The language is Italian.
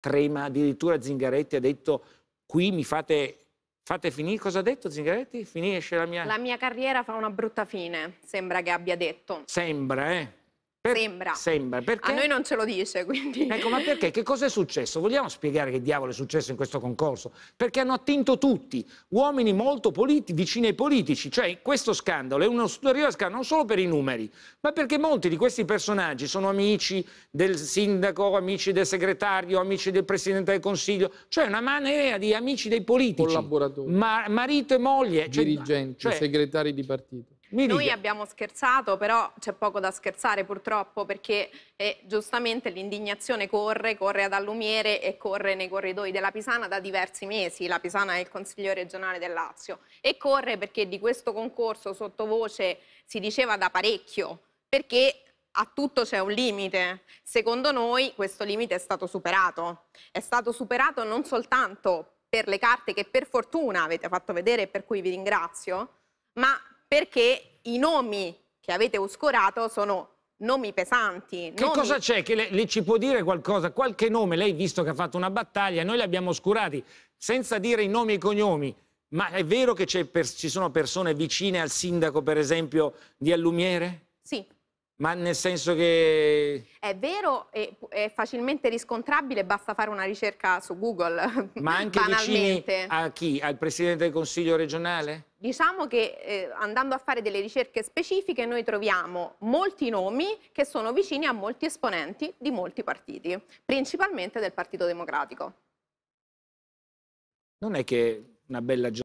trema, addirittura Zingaretti ha detto qui mi fate Fate finire, cosa ha detto Zingaretti? Finisce la mia... La mia carriera fa una brutta fine, sembra che abbia detto. Sembra, eh? Per... Sembra. Sembra. Perché? A noi non ce lo dice, quindi... Ecco, ma perché? Che cosa è successo? Vogliamo spiegare che diavolo è successo in questo concorso? Perché hanno attinto tutti, uomini molto politi- vicini ai politici. Cioè, questo scandalo è uno ulteriore scandalo, non solo per i numeri, ma perché molti di questi personaggi sono amici del sindaco, amici del segretario, amici del presidente del consiglio. Cioè, una marea di amici dei politici. Collaboratori. Ma- marito e moglie. Cioè, Dirigenti, cioè, segretari di partito. Mi Noi dica. abbiamo scherzato, però c'è poco da scherzare purtroppo perché eh, giustamente l'indignazione corre, corre ad Allumiere e corre nei corridoi della Pisana da diversi mesi. La Pisana è il Consiglio regionale del Lazio e corre perché di questo concorso sottovoce si diceva da parecchio, perché a tutto c'è un limite. Secondo noi questo limite è stato superato. È stato superato non soltanto per le carte che per fortuna avete fatto vedere e per cui vi ringrazio, ma perché i nomi che avete oscurato sono nomi pesanti. Che nomi... cosa c'è? Che le, le, ci può dire qualcosa? Qualche nome, lei visto che ha fatto una battaglia, noi li abbiamo oscurati senza dire i nomi e i cognomi. Ma è vero che per, ci sono persone vicine al sindaco, per esempio, di Allumiere? Sì. Ma nel senso che... È vero, è, è facilmente riscontrabile, basta fare una ricerca su Google, Ma anche vicini a chi? Al Presidente del Consiglio regionale? Diciamo che eh, andando a fare delle ricerche specifiche noi troviamo molti nomi che sono vicini a molti esponenti di molti partiti, principalmente del Partito Democratico. Non è che una bella giornata...